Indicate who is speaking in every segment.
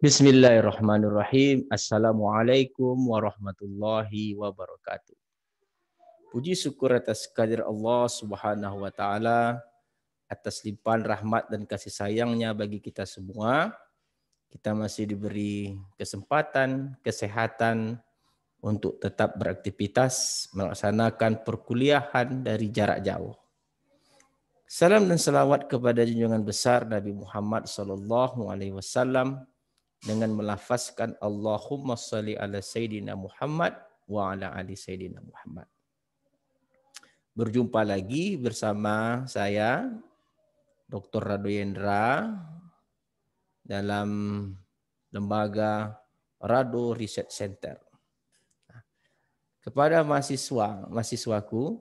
Speaker 1: Bismillahirrahmanirrahim. Assalamualaikum warahmatullahi wabarakatuh. Puji syukur atas kadir Allah Subhanahu wa taala atas limpahan rahmat dan kasih sayangnya bagi kita semua. Kita masih diberi kesempatan, kesehatan untuk tetap beraktivitas melaksanakan perkuliahan dari jarak jauh. Salam dan selawat kepada junjungan besar Nabi Muhammad sallallahu alaihi wasallam dengan melafazkan Allahumma salli ala Sayyidina Muhammad wa ala ali Sayyidina Muhammad. Berjumpa lagi bersama saya Dr. Radoyendra dalam lembaga Rado Research Center. Kepada mahasiswa, mahasiswaku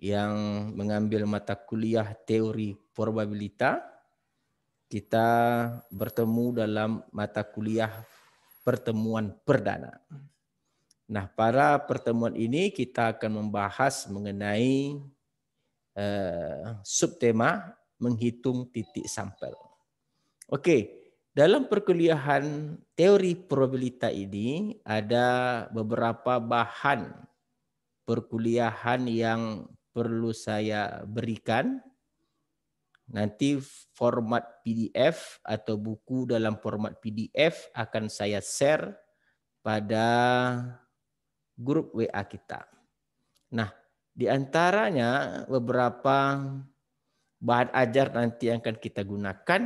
Speaker 1: yang mengambil mata kuliah teori probabilitas kita bertemu dalam mata kuliah pertemuan perdana. Nah, para pertemuan ini kita akan membahas mengenai uh, subtema menghitung titik sampel. Oke, dalam perkuliahan teori probabilita ini ada beberapa bahan perkuliahan yang perlu saya berikan Nanti format PDF atau buku dalam format PDF akan saya share pada grup WA kita. Nah, di antaranya beberapa bahan ajar nanti yang akan kita gunakan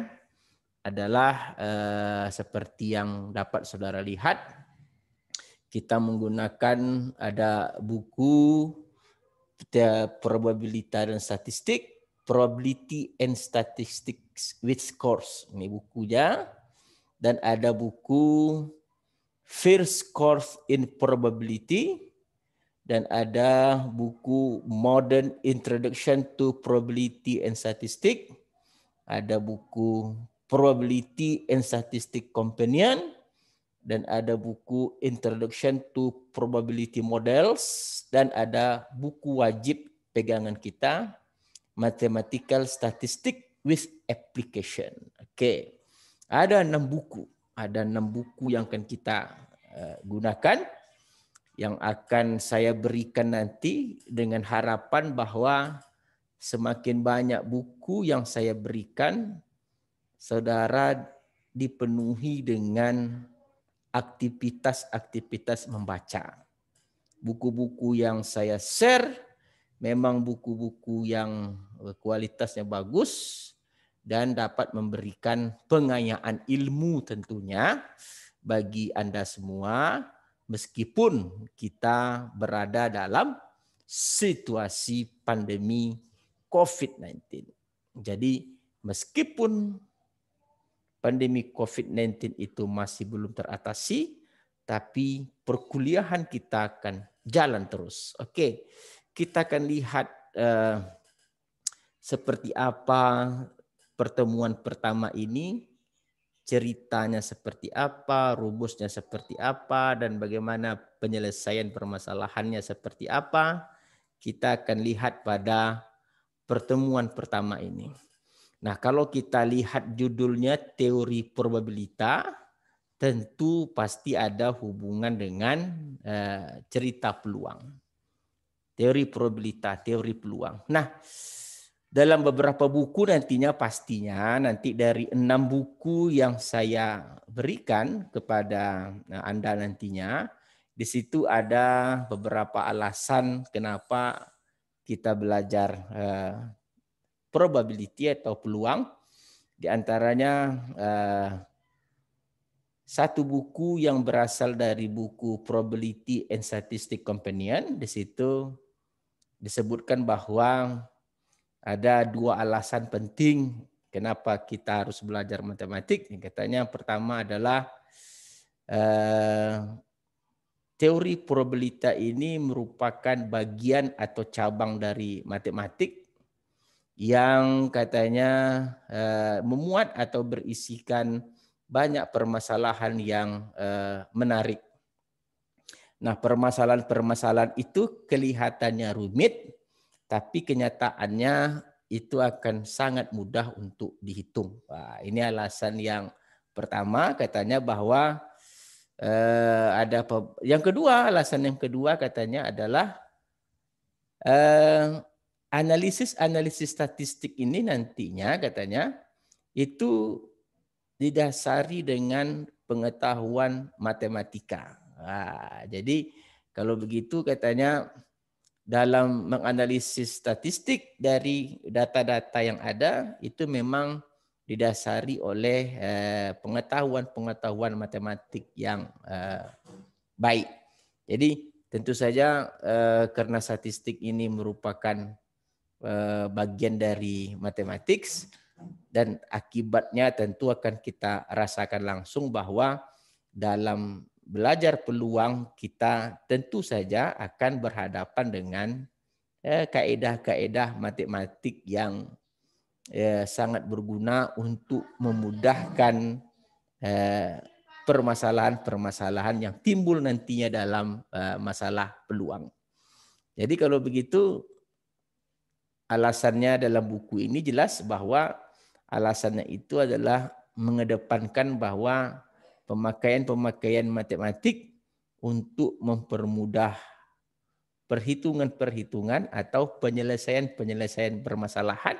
Speaker 1: adalah eh, seperti yang dapat saudara lihat. Kita menggunakan ada buku eh, probabilitas dan statistik, Probability and Statistics with Course. Ini bukunya. Dan ada buku First Course in Probability. Dan ada buku Modern Introduction to Probability and Statistics. Ada buku Probability and Statistics Companion. Dan ada buku Introduction to Probability Models. Dan ada buku wajib pegangan kita Mathematical Statistics with Application. Oke. Ada enam buku. Ada enam buku yang akan kita eh, gunakan. Yang akan saya berikan nanti dengan harapan bahwa semakin banyak buku yang saya berikan, saudara dipenuhi dengan aktivitas-aktivitas membaca. Buku-buku yang saya share memang buku-buku yang eh, kualitasnya bagus dan dapat memberikan pengayaan ilmu tentunya bagi Anda semua meskipun kita berada dalam situasi pandemi COVID-19. Jadi meskipun pandemi COVID-19 itu masih belum teratasi, tapi perkuliahan kita akan jalan terus. Oke. Okay kita akan lihat uh, seperti apa pertemuan pertama ini, ceritanya seperti apa, rumusnya seperti apa, dan bagaimana penyelesaian permasalahannya seperti apa. Kita akan lihat pada pertemuan pertama ini. Nah, kalau kita lihat judulnya teori probabilita, tentu pasti ada hubungan dengan eh, cerita peluang teori probabilitas, teori peluang. Nah, dalam beberapa buku nantinya pastinya nanti dari enam buku yang saya berikan kepada eh, Anda nantinya, di situ ada beberapa alasan kenapa kita belajar eh, probability atau peluang. Di antaranya eh, satu buku yang berasal dari buku Probability and Statistic Companion. Di situ disebutkan bahwa ada dua alasan penting kenapa kita harus belajar matematik. Yang katanya pertama adalah eh, teori probabilitas ini merupakan bagian atau cabang dari matematik yang katanya eh, memuat atau berisikan banyak permasalahan yang eh, menarik. Nah, permasalahan-permasalahan itu kelihatannya rumit, tapi kenyataannya itu akan sangat mudah untuk dihitung. Wah, ini alasan yang pertama katanya bahwa eh, ada yang kedua alasan yang kedua katanya adalah eh, analisis analisis analisis statistik ini nantinya katanya itu didasari dengan pengetahuan matematika. Nah, jadi kalau begitu katanya dalam menganalisis statistik dari data-data yang ada itu memang didasari oleh eh, pengetahuan-pengetahuan matematik yang eh, baik. Jadi tentu saja eh, karena statistik ini merupakan bagian dari matematik dan akibatnya tentu akan kita rasakan langsung bahwa dalam belajar peluang kita tentu saja akan berhadapan dengan eh, kaedah-kaedah matematik yang eh, sangat berguna untuk memudahkan eh, permasalahan-permasalahan yang timbul nantinya dalam masalah peluang. Jadi kalau begitu alasannya dalam buku ini jelas bahwa alasannya itu adalah mengedepankan bahwa pemakaian-pemakaian matematik untuk mempermudah perhitungan-perhitungan atau penyelesaian-penyelesaian permasalahan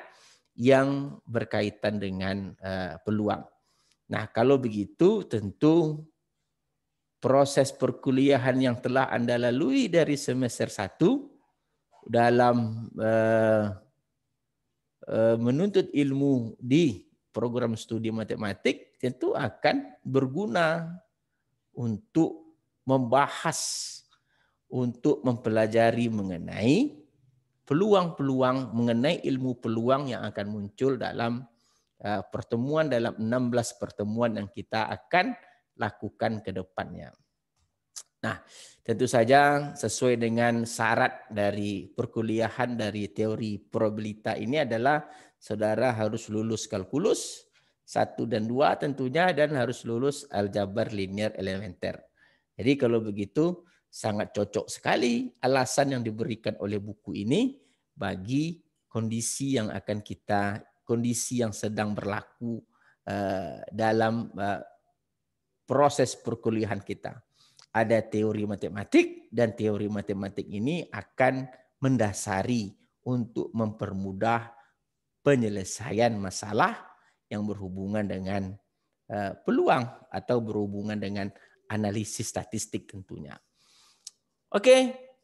Speaker 1: yang berkaitan dengan eh, peluang. Nah, kalau begitu tentu proses perkuliahan yang telah Anda lalui dari semester 1 dalam eh, eh, menuntut ilmu di program studi matematik tentu akan berguna untuk membahas, untuk mempelajari mengenai peluang-peluang, mengenai ilmu peluang yang akan muncul dalam eh, pertemuan, dalam 16 pertemuan yang kita akan lakukan ke depannya. Nah, tentu saja sesuai dengan syarat dari perkuliahan dari teori probabilitas ini adalah saudara harus lulus kalkulus, satu dan dua tentunya dan harus lulus aljabar linear elementer. Jadi kalau begitu sangat cocok sekali alasan yang diberikan oleh buku ini bagi kondisi yang akan kita kondisi yang sedang berlaku eh, dalam eh, proses perkuliahan kita. Ada teori matematik dan teori matematik ini akan mendasari untuk mempermudah penyelesaian masalah yang berhubungan dengan eh, peluang atau berhubungan dengan analisis statistik tentunya. Oke,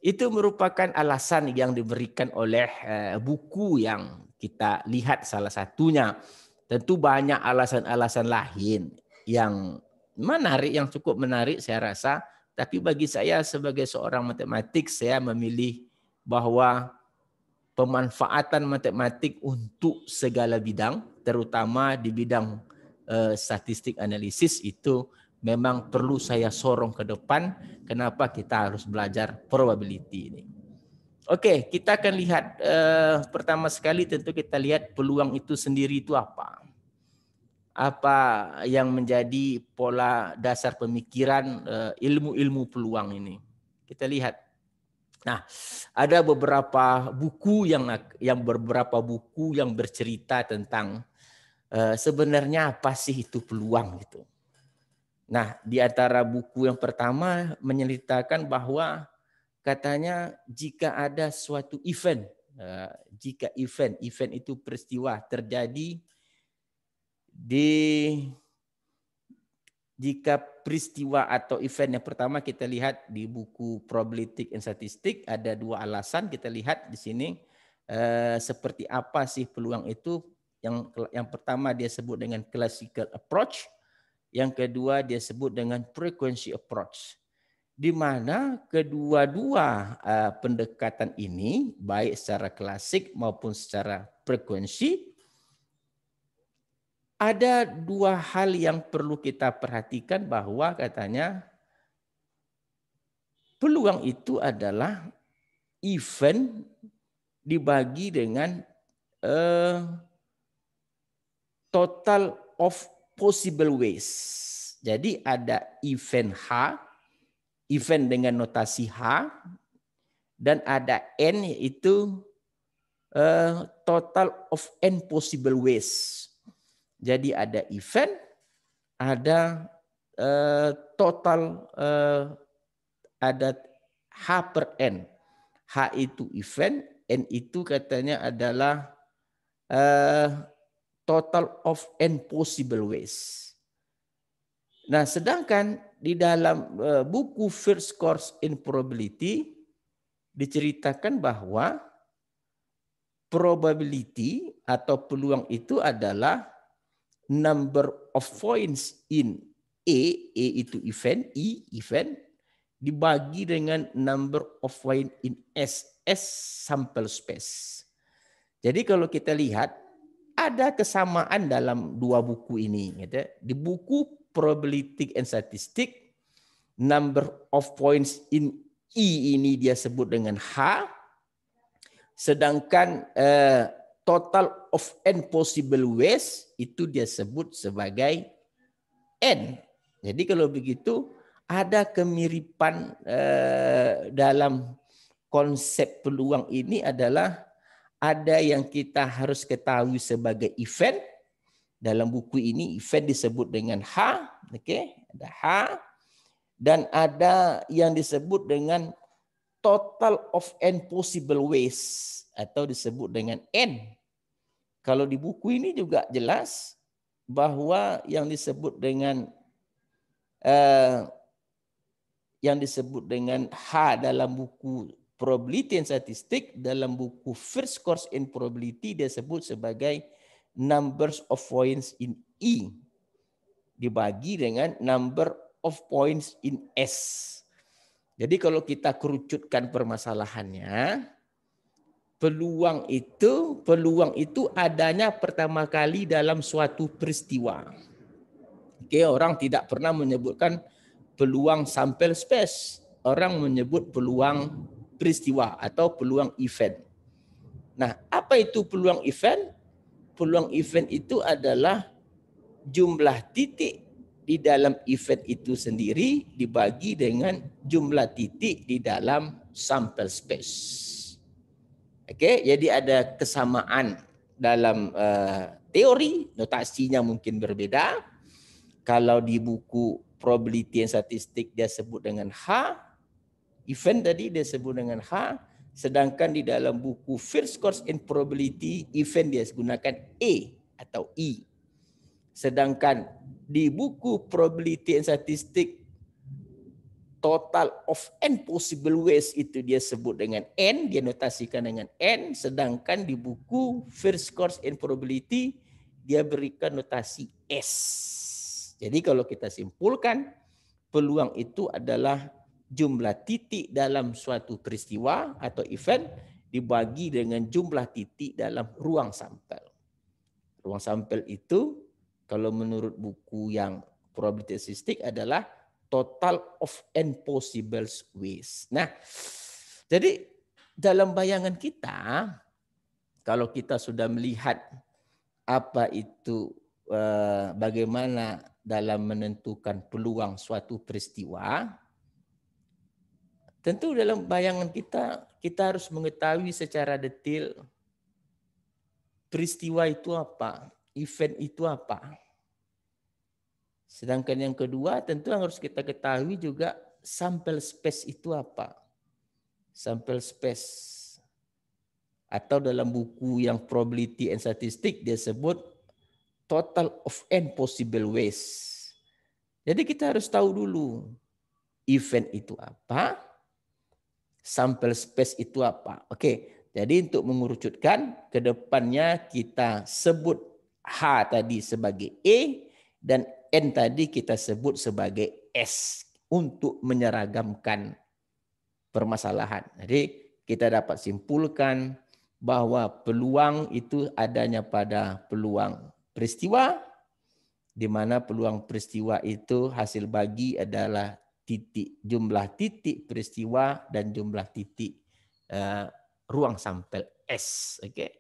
Speaker 1: itu merupakan alasan yang diberikan oleh eh, buku yang kita lihat salah satunya. Tentu banyak alasan-alasan lain yang menarik, yang cukup menarik saya rasa. Tapi bagi saya sebagai seorang matematik, saya memilih bahwa pemanfaatan matematik untuk segala bidang terutama di bidang uh, statistik analisis itu memang perlu saya sorong ke depan kenapa kita harus belajar probability ini. Oke, kita akan lihat uh, pertama sekali tentu kita lihat peluang itu sendiri itu apa. Apa yang menjadi pola dasar pemikiran eh, ilmu-ilmu uh, peluang ini. Kita lihat. Nah, ada beberapa buku yang yang beberapa buku yang bercerita tentang Eh, sebenarnya apa sih itu peluang gitu. Nah, di antara buku yang pertama menyelitakan bahwa katanya jika ada suatu event, eh, jika event, event itu peristiwa terjadi di jika peristiwa atau event yang pertama kita lihat di buku Probabilistic and statistik ada dua alasan kita lihat di sini eh, seperti apa sih peluang itu yang yang pertama dia sebut dengan classical approach, yang kedua dia sebut dengan frequency approach. Di mana kedua-dua uh, pendekatan ini baik secara klasik maupun secara frekuensi ada dua hal yang perlu kita perhatikan bahwa katanya peluang itu adalah event dibagi dengan uh, total of possible ways. Jadi ada event H, event dengan notasi H, dan ada N yaitu uh, total of N possible ways. Jadi ada event, ada uh, total, uh, ada H per N. H itu event, N itu katanya adalah uh, total of and possible ways. Nah, sedangkan di dalam eh, buku First Course in Probability diceritakan bahwa probability atau peluang itu adalah number of points in A, A itu event, E event dibagi dengan number of points in S, S sample space. Jadi kalau kita lihat ada kesamaan dalam dua buku ini. Gitu. Ya. Di buku Probability and Statistics, number of points in I e ini dia sebut dengan H, sedangkan uh, total of n possible ways itu dia sebut sebagai n. Jadi kalau begitu ada kemiripan uh, dalam konsep peluang ini adalah ada yang kita harus ketahui sebagai event. Dalam buku ini event disebut dengan H, oke? Okay? Ada H dan ada yang disebut dengan total of n possible ways atau disebut dengan n. Kalau di buku ini juga jelas bahwa yang disebut dengan eh, yang disebut dengan H dalam buku probability and statistic dalam buku First Course in Probability dia sebut sebagai numbers of points in E dibagi dengan number of points in S. Jadi kalau kita kerucutkan permasalahannya, peluang itu peluang itu adanya pertama kali dalam suatu peristiwa. Oke, orang tidak pernah menyebutkan peluang sampel space. Orang menyebut peluang peristiwa atau peluang event. Nah, apa itu peluang event? Peluang event itu adalah jumlah titik di dalam event itu sendiri dibagi dengan jumlah titik di dalam sampel space. Oke, jadi ada kesamaan dalam uh, teori, notasinya mungkin berbeda. Kalau di buku probability and statistik dia sebut dengan H, event tadi dia sebut dengan H, sedangkan di dalam buku First Course in Probability, event dia gunakan E atau I. Sedangkan di buku Probability and Statistics, total of n possible ways itu dia sebut dengan n, dia notasikan dengan n, sedangkan di buku First Course in Probability, dia berikan notasi S. Jadi kalau kita simpulkan, peluang itu adalah jumlah titik dalam suatu peristiwa atau event dibagi dengan jumlah titik dalam ruang sampel. Ruang sampel itu kalau menurut buku yang statistik adalah total of n possible ways. Nah, jadi dalam bayangan kita kalau kita sudah melihat apa itu eh, bagaimana dalam menentukan peluang suatu peristiwa Tentu dalam bayangan kita, kita harus mengetahui secara detail peristiwa itu apa, event itu apa. Sedangkan yang kedua tentu harus kita ketahui juga sampel space itu apa. Sampel space atau dalam buku yang probability and statistik dia sebut total of n possible ways. Jadi kita harus tahu dulu event itu apa, Sampel space itu apa? Oke, jadi untuk mengurucutkan ke depannya kita sebut H tadi sebagai E dan N tadi kita sebut sebagai S untuk menyeragamkan permasalahan. Jadi kita dapat simpulkan bahwa peluang itu adanya pada peluang peristiwa, di mana peluang peristiwa itu hasil bagi adalah titik, jumlah titik peristiwa dan jumlah titik uh, ruang sampel S. Oke. Okay?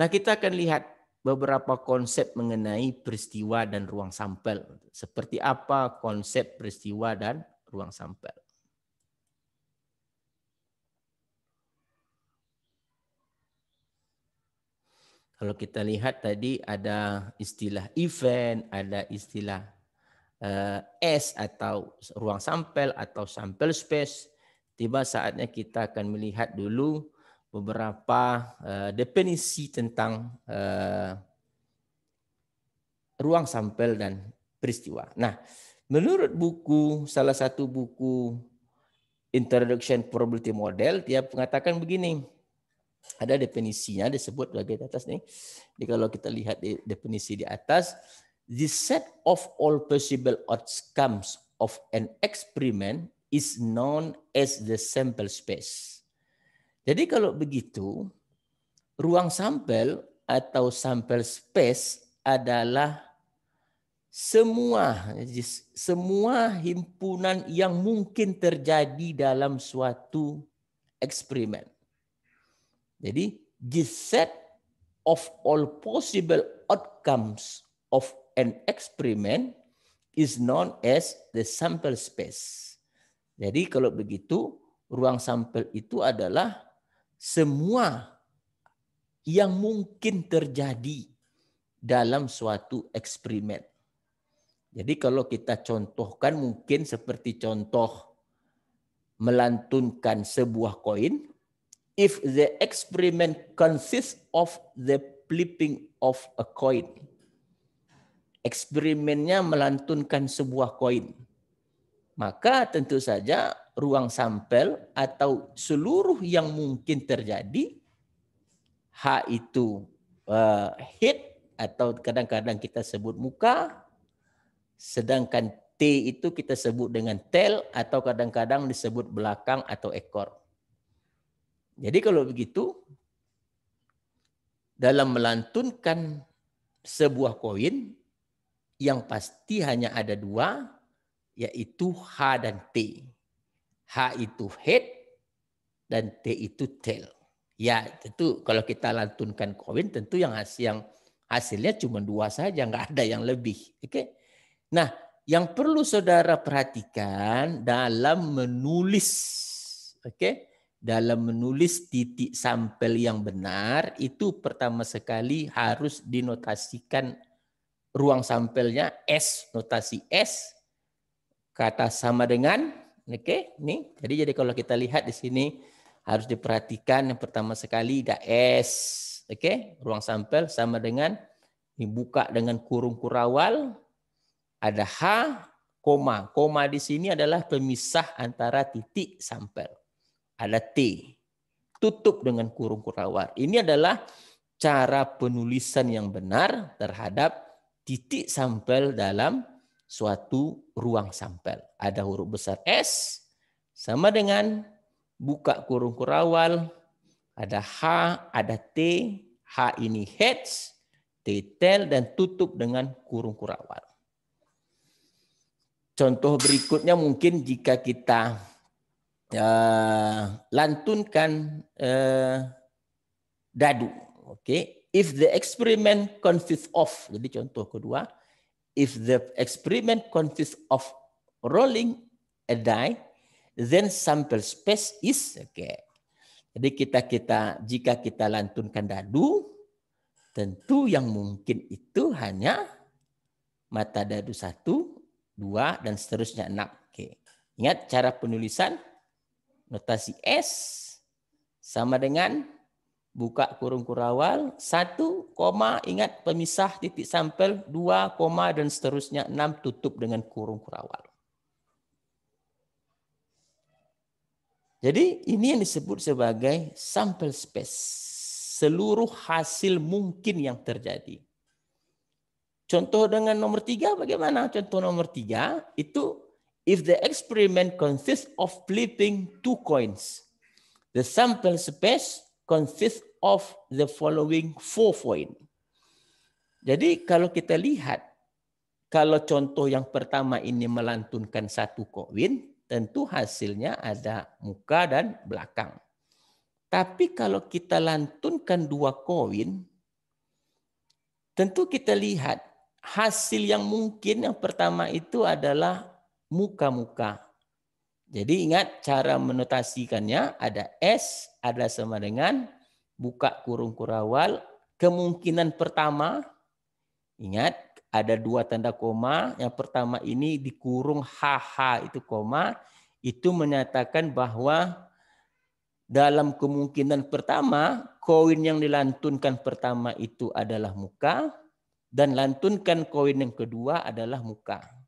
Speaker 1: Nah, kita akan lihat beberapa konsep mengenai peristiwa dan ruang sampel. Seperti apa konsep peristiwa dan ruang sampel. Kalau kita lihat tadi ada istilah event, ada istilah Eh, S atau ruang sampel atau sampel space, tiba saatnya kita akan melihat dulu beberapa eh, definisi tentang eh, ruang sampel dan peristiwa. Nah, menurut buku salah satu buku Introduction Probability Model, dia mengatakan begini. Ada definisinya disebut di atas nih. Jadi kalau kita lihat di definisi di atas, the set of all possible outcomes of an experiment is known as the sample space. Jadi kalau begitu, ruang sampel atau sampel space adalah semua semua himpunan yang mungkin terjadi dalam suatu eksperimen. Jadi the set of all possible outcomes of an experiment is known as the sample space. Jadi kalau begitu ruang sampel itu adalah semua yang mungkin terjadi dalam suatu eksperimen. Jadi kalau kita contohkan mungkin seperti contoh melantunkan sebuah koin, if the experiment consists of the flipping of a coin eksperimennya melantunkan sebuah koin. Maka tentu saja ruang sampel atau seluruh yang mungkin terjadi H itu eh, hit atau kadang-kadang kita sebut muka sedangkan T itu kita sebut dengan tail atau kadang-kadang disebut belakang atau ekor. Jadi kalau begitu dalam melantunkan sebuah koin yang pasti hanya ada dua, yaitu H dan T. H itu head dan T itu tail. Ya tentu kalau kita lantunkan koin tentu yang hasil yang hasilnya cuma dua saja, nggak ada yang lebih. Oke? Okay? Nah, yang perlu saudara perhatikan dalam menulis, oke? Okay? Dalam menulis titik sampel yang benar itu pertama sekali harus dinotasikan ruang sampelnya S, notasi S, kata sama dengan, oke, okay, nih. Jadi jadi kalau kita lihat di sini harus diperhatikan yang pertama sekali ada S, oke, okay? ruang sampel sama dengan dibuka dengan kurung kurawal, ada H, koma. Koma di sini adalah pemisah antara titik sampel. Ada T, tutup dengan kurung kurawal. Ini adalah cara penulisan yang benar terhadap titik sampel dalam suatu ruang sampel. Ada huruf besar S sama dengan buka kurung kurawal, ada H, ada T, H ini heads T tail, dan tutup dengan kurung kurawal. Contoh berikutnya mungkin jika kita uh, lantunkan uh, dadu. Oke, okay if the experiment consists of, jadi contoh kedua, if the experiment consists of rolling a die, then sample space is okay. Jadi kita kita jika kita lantunkan dadu, tentu yang mungkin itu hanya mata dadu satu, dua dan seterusnya enam. Oke. Ingat cara penulisan notasi S sama dengan buka kurung kurawal satu koma ingat pemisah titik sampel dua koma dan seterusnya enam tutup dengan kurung kurawal. Jadi ini yang disebut sebagai sampel space. Seluruh hasil mungkin yang terjadi. Contoh dengan nomor tiga bagaimana? Contoh nomor tiga itu if the experiment consists of flipping two coins, the sample space consists of the following four point. Jadi kalau kita lihat, kalau contoh yang pertama ini melantunkan satu koin, tentu hasilnya ada muka dan belakang. Tapi kalau kita lantunkan dua koin, tentu kita lihat hasil yang mungkin yang pertama itu adalah muka-muka jadi ingat cara menotasikannya ada S adalah sama dengan buka kurung kurawal. Kemungkinan pertama, ingat ada dua tanda koma. Yang pertama ini dikurung HH itu koma. Itu menyatakan bahwa dalam kemungkinan pertama, koin yang dilantunkan pertama itu adalah muka dan lantunkan koin yang kedua adalah muka.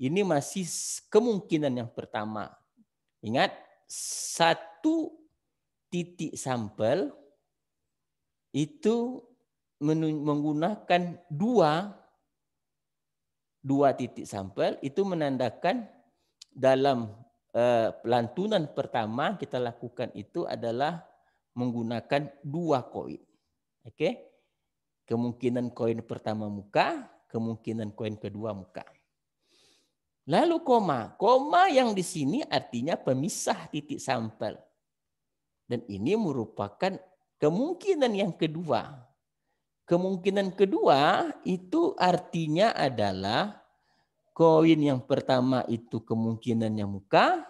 Speaker 1: Ini masih kemungkinan yang pertama. Ingat, satu titik sampel itu menggunakan dua dua titik sampel itu menandakan dalam pelantunan eh, pertama kita lakukan itu adalah menggunakan dua koin. Oke. Okay? Kemungkinan koin pertama muka, kemungkinan koin kedua muka. Lalu koma. Koma yang di sini artinya pemisah titik sampel. Dan ini merupakan kemungkinan yang kedua. Kemungkinan kedua itu artinya adalah koin yang pertama itu kemungkinannya muka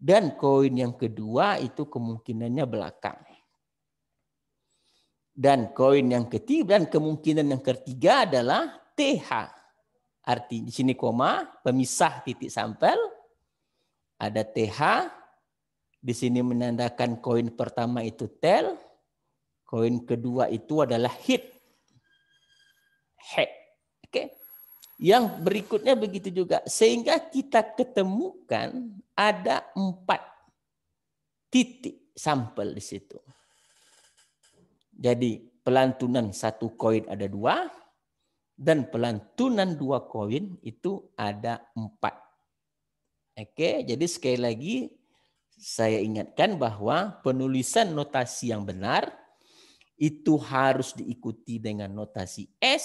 Speaker 1: dan koin yang kedua itu kemungkinannya belakang. Dan koin yang ketiga dan kemungkinan yang ketiga adalah TH Arti di sini koma, pemisah titik sampel. Ada TH. Di sini menandakan koin pertama itu tel. Koin kedua itu adalah hit. Head. Oke. Okay. Yang berikutnya begitu juga. Sehingga kita ketemukan ada empat titik sampel di situ. Jadi pelantunan satu koin ada dua, dan pelantunan dua koin itu ada empat. Oke, jadi sekali lagi saya ingatkan bahwa penulisan notasi yang benar itu harus diikuti dengan notasi S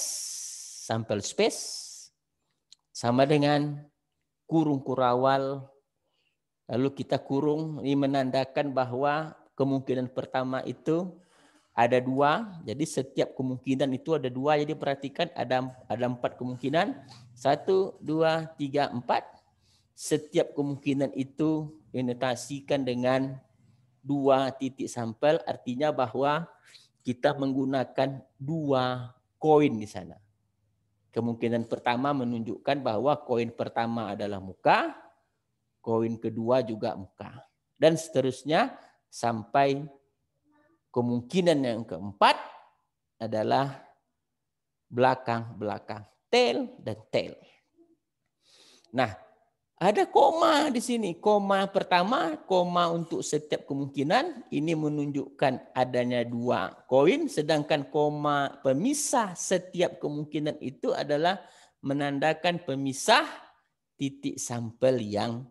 Speaker 1: sampel space sama dengan kurung kurawal lalu kita kurung ini menandakan bahwa kemungkinan pertama itu ada dua, jadi setiap kemungkinan itu ada dua, jadi perhatikan ada ada empat kemungkinan, satu, dua, tiga, empat. Setiap kemungkinan itu dinotasikan dengan dua titik sampel, artinya bahwa kita menggunakan dua koin di sana. Kemungkinan pertama menunjukkan bahwa koin pertama adalah muka, koin kedua juga muka, dan seterusnya sampai Kemungkinan yang keempat adalah belakang-belakang tail dan tail. Nah, ada koma di sini. Koma pertama, koma untuk setiap kemungkinan. Ini menunjukkan adanya dua koin. Sedangkan koma pemisah setiap kemungkinan itu adalah menandakan pemisah titik sampel yang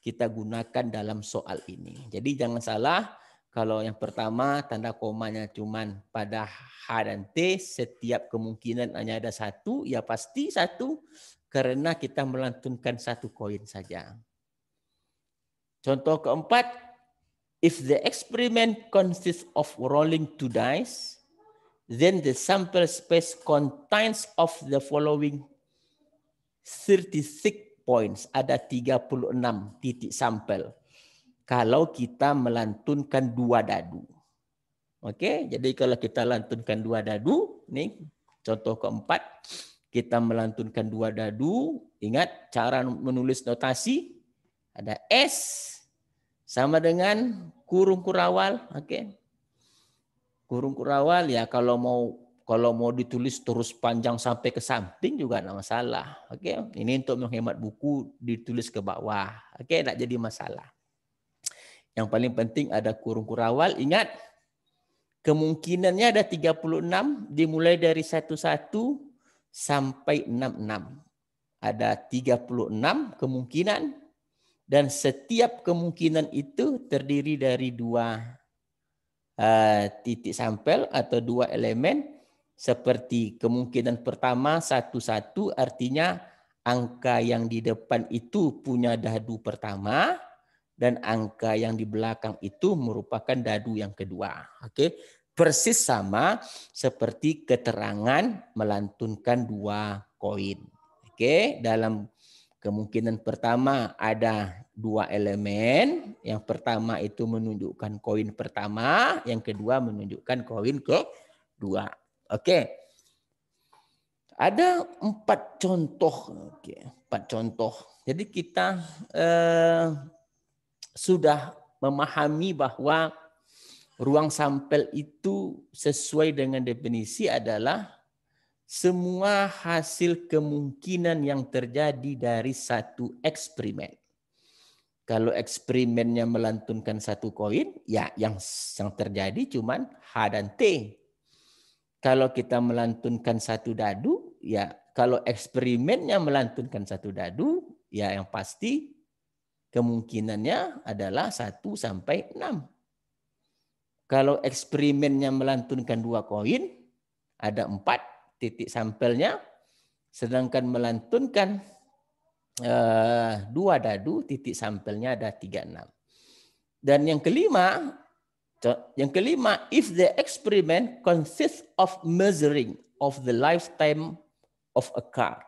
Speaker 1: kita gunakan dalam soal ini. Jadi jangan salah kalau yang pertama tanda komanya cuma pada H dan T setiap kemungkinan hanya ada satu, ya pasti satu karena kita melantunkan satu koin saja. Contoh keempat, if the experiment consists of rolling two dice, then the sample space contains of the following 36 points. Ada 36 titik sampel kalau kita melantunkan dua dadu. Oke, jadi kalau kita lantunkan dua dadu, nih contoh keempat, kita melantunkan dua dadu, ingat cara menulis notasi ada S sama dengan kurung kurawal, oke. Kurung kurawal ya kalau mau kalau mau ditulis terus panjang sampai ke samping juga tidak masalah. Oke, ini untuk menghemat buku ditulis ke bawah. Oke, okay? tidak jadi masalah. Yang paling penting ada kurung kurawal. Ingat, kemungkinannya ada 36 dimulai dari 11 sampai 66. Ada 36 kemungkinan dan setiap kemungkinan itu terdiri dari dua uh, titik sampel atau dua elemen seperti kemungkinan pertama satu-satu artinya angka yang di depan itu punya dadu pertama dan angka yang di belakang itu merupakan dadu yang kedua. Oke, persis sama seperti keterangan melantunkan dua koin. Oke, dalam kemungkinan pertama ada dua elemen. Yang pertama itu menunjukkan koin pertama, yang kedua menunjukkan koin ke dua, Oke. Ada empat contoh, empat contoh. Jadi kita eh, sudah memahami bahwa ruang sampel itu sesuai dengan definisi adalah semua hasil kemungkinan yang terjadi dari satu eksperimen. Kalau eksperimennya melantunkan satu koin, ya yang yang terjadi cuman H dan T. Kalau kita melantunkan satu dadu, ya kalau eksperimennya melantunkan satu dadu, ya yang pasti Kemungkinannya adalah 1 sampai 6. Kalau eksperimennya melantunkan dua koin, ada empat titik sampelnya, sedangkan melantunkan eh, dua dadu, titik sampelnya ada tiga enam. Dan yang kelima, yang kelima, if the experiment consists of measuring of the lifetime of a car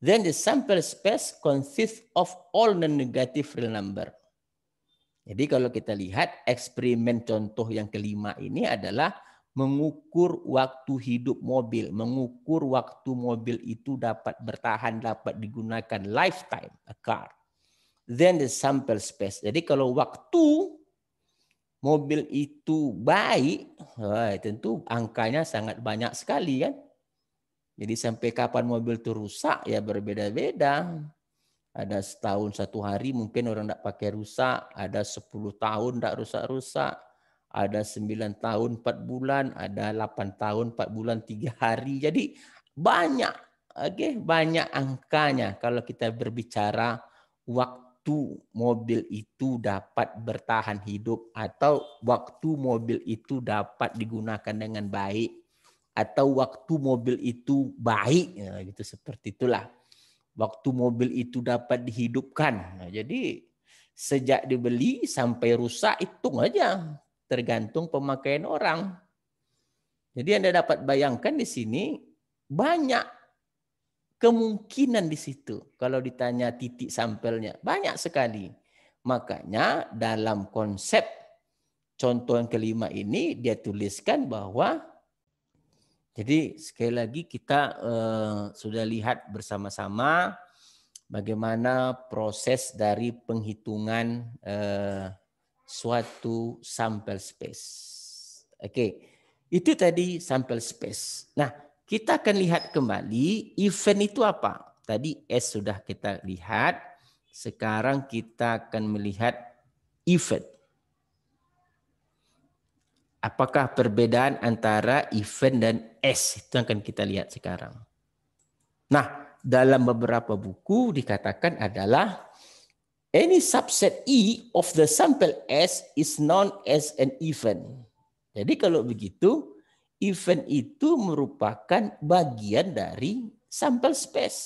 Speaker 1: then the sample space consists of all non-negative real number. Jadi kalau kita lihat eksperimen contoh yang kelima ini adalah mengukur waktu hidup mobil, mengukur waktu mobil itu dapat bertahan, dapat digunakan lifetime, a car. Then the sample space. Jadi kalau waktu mobil itu baik, tentu angkanya sangat banyak sekali kan. Jadi sampai kapan mobil itu rusak ya berbeda-beda. Ada setahun satu hari mungkin orang tidak pakai rusak, ada sepuluh tahun tidak rusak-rusak, ada sembilan tahun empat bulan, ada delapan tahun empat bulan tiga hari. Jadi banyak, oke, okay? banyak angkanya kalau kita berbicara waktu mobil itu dapat bertahan hidup atau waktu mobil itu dapat digunakan dengan baik atau waktu mobil itu baik ya, gitu seperti itulah waktu mobil itu dapat dihidupkan nah, jadi sejak dibeli sampai rusak hitung aja tergantung pemakaian orang jadi anda dapat bayangkan di sini banyak kemungkinan di situ kalau ditanya titik sampelnya banyak sekali makanya dalam konsep contoh yang kelima ini dia tuliskan bahwa jadi sekali lagi kita uh, sudah lihat bersama-sama bagaimana proses dari penghitungan uh, suatu sampel space. Oke, okay. itu tadi sampel space. Nah, kita akan lihat kembali event itu apa. Tadi S sudah kita lihat, sekarang kita akan melihat event. Apakah perbedaan antara event dan S? Itu akan kita lihat sekarang. Nah, dalam beberapa buku dikatakan adalah any subset E of the sample S is known as an event. Jadi kalau begitu, event itu merupakan bagian dari sample space.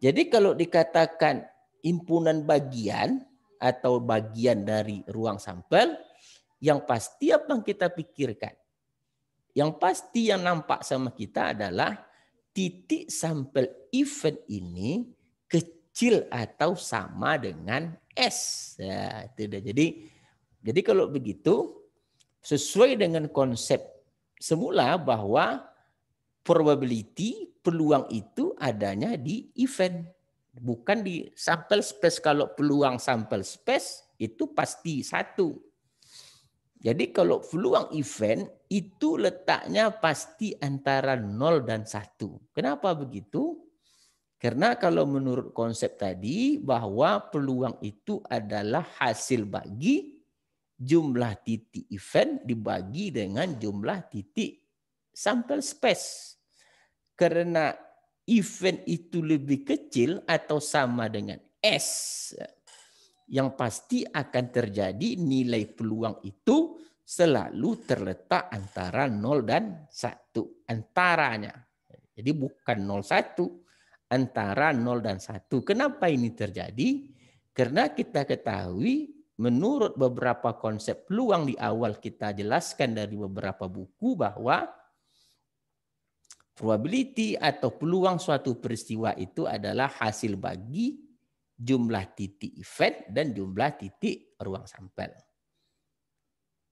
Speaker 1: Jadi kalau dikatakan impunan bagian atau bagian dari ruang sampel, yang pasti apa yang kita pikirkan? Yang pasti yang nampak sama kita adalah titik sampel event ini kecil atau sama dengan S. Ya, itu dah. Jadi jadi kalau begitu sesuai dengan konsep semula bahwa probability peluang itu adanya di event bukan di sampel space kalau peluang sampel space itu pasti satu jadi kalau peluang event itu letaknya pasti antara 0 dan 1. Kenapa begitu? Karena kalau menurut konsep tadi bahwa peluang itu adalah hasil bagi jumlah titik event dibagi dengan jumlah titik sampel space. Karena event itu lebih kecil atau sama dengan S yang pasti akan terjadi nilai peluang itu selalu terletak antara 0 dan 1. Antaranya. Jadi bukan 0-1 antara 0 dan 1. Kenapa ini terjadi? Karena kita ketahui menurut beberapa konsep peluang di awal kita jelaskan dari beberapa buku bahwa probability atau peluang suatu peristiwa itu adalah hasil bagi jumlah titik event dan jumlah titik ruang sampel.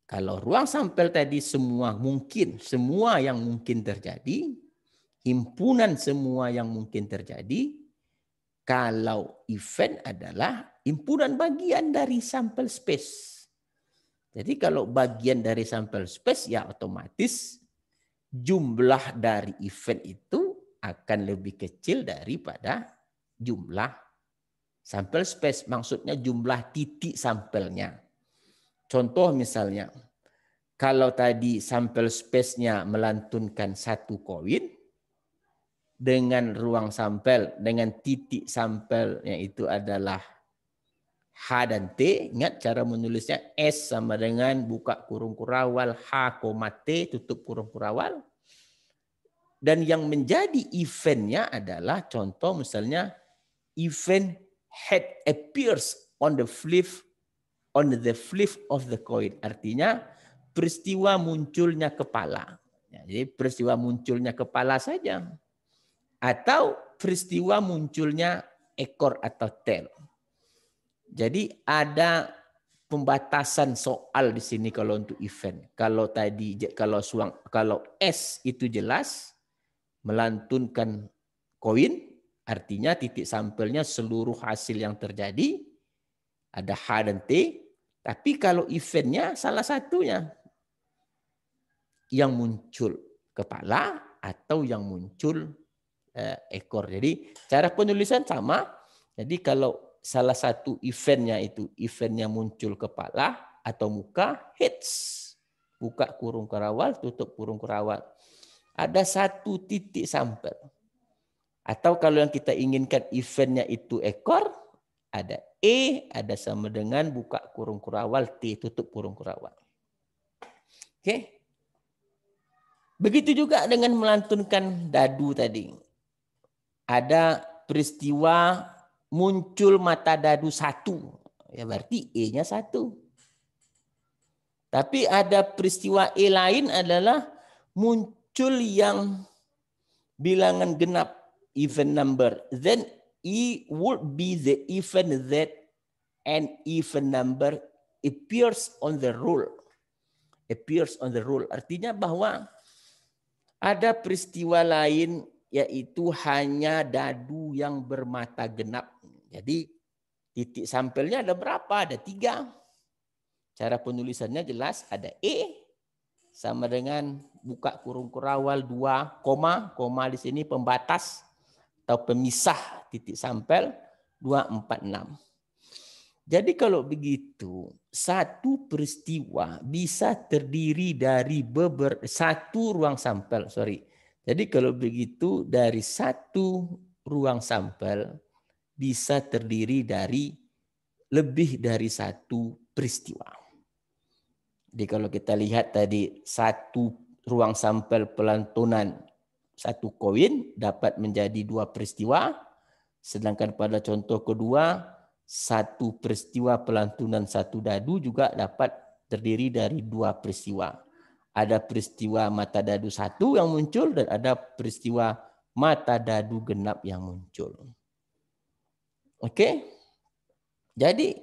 Speaker 1: Kalau ruang sampel tadi semua mungkin, semua yang mungkin terjadi, himpunan semua yang mungkin terjadi, kalau event adalah himpunan bagian dari sampel space. Jadi kalau bagian dari sampel space ya otomatis jumlah dari event itu akan lebih kecil daripada jumlah Sampel space maksudnya jumlah titik sampelnya. Contoh misalnya, kalau tadi sampel space-nya melantunkan satu koin, dengan ruang sampel, dengan titik sampelnya itu adalah H dan T. Ingat cara menulisnya S sama dengan buka kurung kurawal H, T, tutup kurung kurawal. Dan yang menjadi eventnya adalah contoh misalnya event head appears on the flip on the flip of the coin. Artinya peristiwa munculnya kepala. Ya, jadi peristiwa munculnya kepala saja. Atau peristiwa munculnya ekor atau tail. Jadi ada pembatasan soal di sini kalau untuk event. Kalau tadi kalau suang kalau S itu jelas melantunkan koin Artinya titik sampelnya seluruh hasil yang terjadi, ada H dan T, tapi kalau eventnya salah satunya yang muncul kepala atau yang muncul eh, ekor. Jadi cara penulisan sama. Jadi kalau salah satu eventnya itu eventnya muncul kepala atau muka, hits. Buka kurung kerawal, tutup kurung kerawal. Ada satu titik sampel atau kalau yang kita inginkan eventnya itu ekor, ada E, ada sama dengan buka kurung kurawal, T tutup kurung kurawal. Oke. Begitu juga dengan melantunkan dadu tadi. Ada peristiwa muncul mata dadu satu. Ya berarti E-nya satu. Tapi ada peristiwa E lain adalah muncul yang bilangan genap even number, then E would be the even that an even number appears on the rule. Appears on the rule. Artinya bahwa ada peristiwa lain yaitu hanya dadu yang bermata genap. Jadi titik sampelnya ada berapa? Ada tiga. Cara penulisannya jelas ada E sama dengan buka kurung kurawal 2, koma, koma di sini pembatas atau pemisah titik sampel 246. Jadi kalau begitu, satu peristiwa bisa terdiri dari beber satu ruang sampel, sorry. Jadi kalau begitu dari satu ruang sampel bisa terdiri dari lebih dari satu peristiwa. Jadi kalau kita lihat tadi satu ruang sampel pelantunan satu koin dapat menjadi dua peristiwa, sedangkan pada contoh kedua satu peristiwa pelantunan satu dadu juga dapat terdiri dari dua peristiwa. Ada peristiwa mata dadu satu yang muncul dan ada peristiwa mata dadu genap yang muncul. Oke, jadi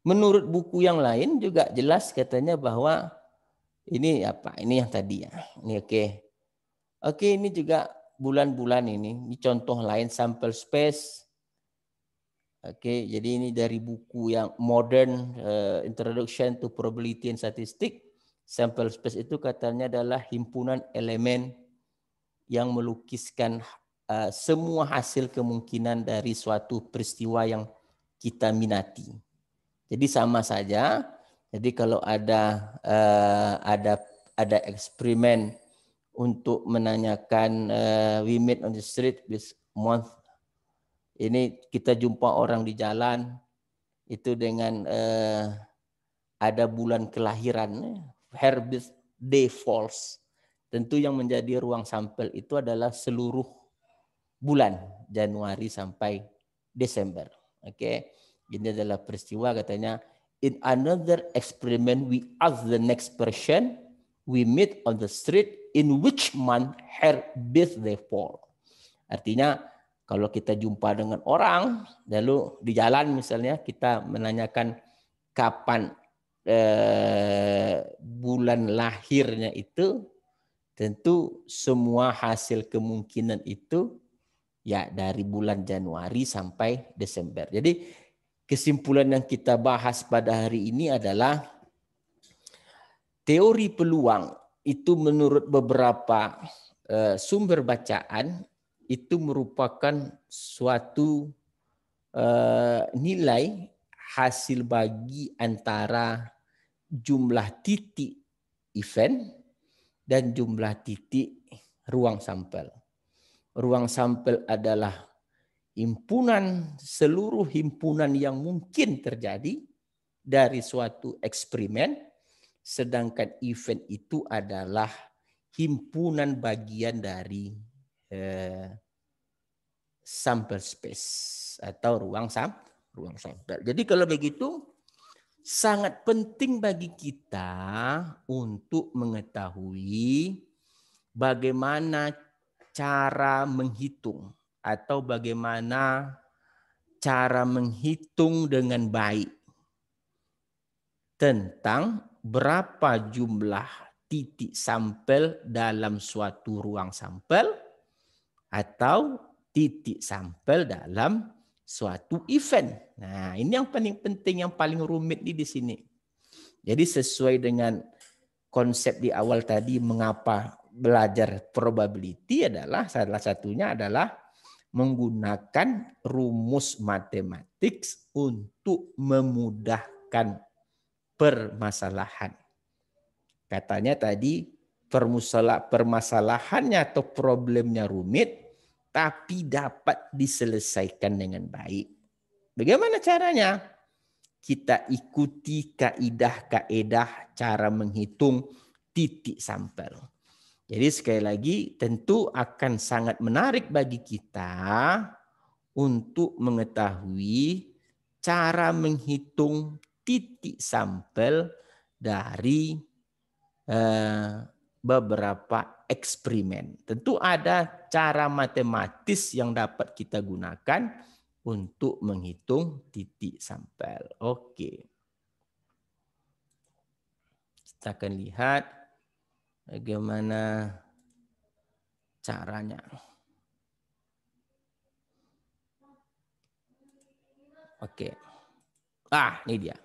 Speaker 1: menurut buku yang lain juga jelas katanya bahwa ini apa ini yang tadi ya. Ini oke. Oke, ini juga bulan-bulan ini. Ini contoh lain sampel space. Oke, jadi ini dari buku yang Modern uh, Introduction to Probability and Statistics. Sampel space itu katanya adalah himpunan elemen yang melukiskan uh, semua hasil kemungkinan dari suatu peristiwa yang kita minati. Jadi sama saja. Jadi kalau ada uh, ada ada eksperimen untuk menanyakan uh, we meet on the street this month. Ini kita jumpa orang di jalan itu dengan uh, ada bulan kelahiran herbis day falls. Tentu yang menjadi ruang sampel itu adalah seluruh bulan Januari sampai Desember. Oke. Okay? Ini adalah peristiwa katanya in another experiment we ask the next person we meet on the street in which month her they fall. Artinya kalau kita jumpa dengan orang lalu di jalan misalnya kita menanyakan kapan eh, bulan lahirnya itu tentu semua hasil kemungkinan itu ya dari bulan Januari sampai Desember. Jadi kesimpulan yang kita bahas pada hari ini adalah teori peluang itu menurut beberapa eh, sumber bacaan itu merupakan suatu eh, nilai hasil bagi antara jumlah titik event dan jumlah titik ruang sampel. Ruang sampel adalah himpunan seluruh himpunan yang mungkin terjadi dari suatu eksperimen sedangkan event itu adalah himpunan bagian dari eh, sample space atau ruang sam ruang sampel. Jadi kalau begitu sangat penting bagi kita untuk mengetahui bagaimana cara menghitung atau bagaimana cara menghitung dengan baik tentang berapa jumlah titik sampel dalam suatu ruang sampel atau titik sampel dalam suatu event. Nah, ini yang paling penting, yang paling rumit di sini. Jadi sesuai dengan konsep di awal tadi mengapa belajar probability adalah salah satunya adalah menggunakan rumus matematik untuk memudahkan permasalahan. Katanya tadi permusala permasalahannya atau problemnya rumit, tapi dapat diselesaikan dengan baik. Bagaimana caranya? Kita ikuti kaidah-kaidah cara menghitung titik sampel. Jadi sekali lagi tentu akan sangat menarik bagi kita untuk mengetahui cara menghitung titik sampel dari eh, beberapa eksperimen. Tentu ada cara matematis yang dapat kita gunakan untuk menghitung titik sampel. Oke. Kita akan lihat bagaimana caranya. Oke. Ah, ini dia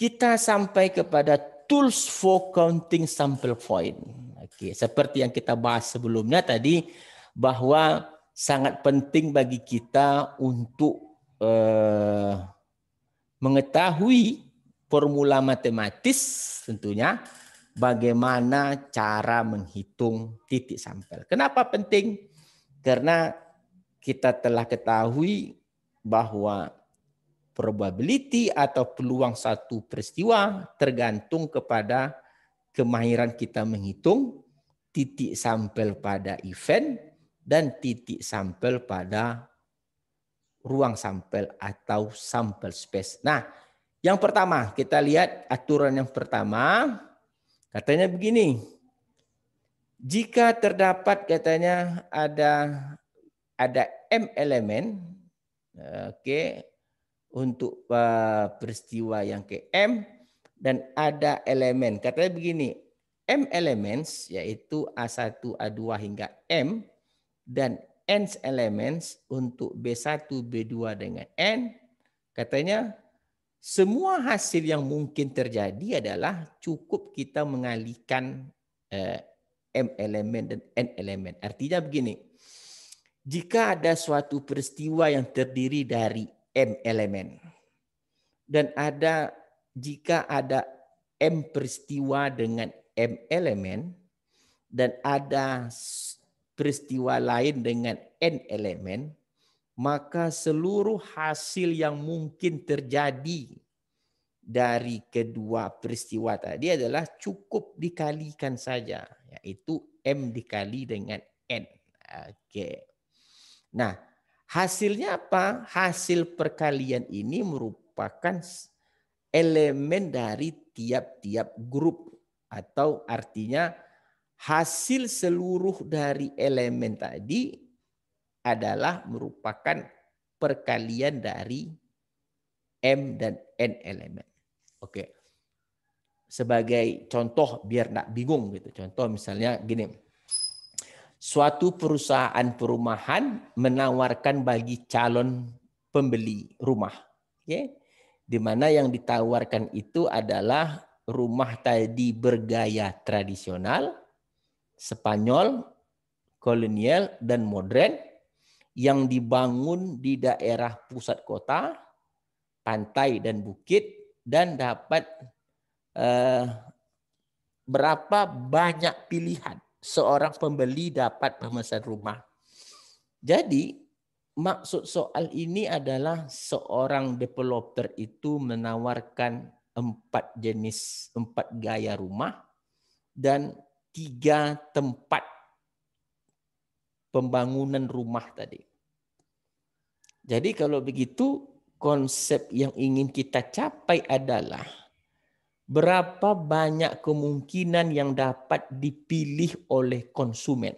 Speaker 1: kita sampai kepada tools for counting sample point. Oke, seperti yang kita bahas sebelumnya tadi bahwa sangat penting bagi kita untuk eh, mengetahui formula matematis tentunya bagaimana cara menghitung titik sampel. Kenapa penting? Karena kita telah ketahui bahwa probability atau peluang satu peristiwa tergantung kepada kemahiran kita menghitung titik sampel pada event dan titik sampel pada ruang sampel atau sampel space. Nah, yang pertama kita lihat aturan yang pertama katanya begini. Jika terdapat katanya ada ada m elemen, eh, oke, okay, untuk eh, peristiwa yang ke M dan ada elemen. Katanya begini, M elements yaitu A1, A2 hingga M dan N elements untuk B1, B2 dengan N. Katanya semua hasil yang mungkin terjadi adalah cukup kita mengalihkan eh, M elemen dan N elemen. Artinya begini, jika ada suatu peristiwa yang terdiri dari M elemen. Dan ada jika ada M peristiwa dengan M elemen dan ada peristiwa lain dengan N elemen, maka seluruh hasil yang mungkin terjadi dari kedua peristiwa tadi adalah cukup dikalikan saja, yaitu M dikali dengan N. Oke. Nah, Hasilnya apa? Hasil perkalian ini merupakan elemen dari tiap-tiap grup atau artinya hasil seluruh dari elemen tadi adalah merupakan perkalian dari M dan N elemen. Oke. Sebagai contoh biar tidak bingung gitu. Contoh misalnya gini suatu perusahaan perumahan menawarkan bagi calon pembeli rumah. Ya. Di mana yang ditawarkan itu adalah rumah tadi bergaya tradisional, Spanyol, kolonial, dan modern yang dibangun di daerah pusat kota, pantai dan bukit, dan dapat eh, berapa banyak pilihan seorang pembeli dapat memesan rumah. Jadi maksud soal ini adalah seorang developer itu menawarkan empat jenis, empat gaya rumah dan tiga tempat pembangunan rumah tadi. Jadi kalau begitu konsep yang ingin kita capai adalah berapa banyak kemungkinan yang dapat dipilih oleh konsumen.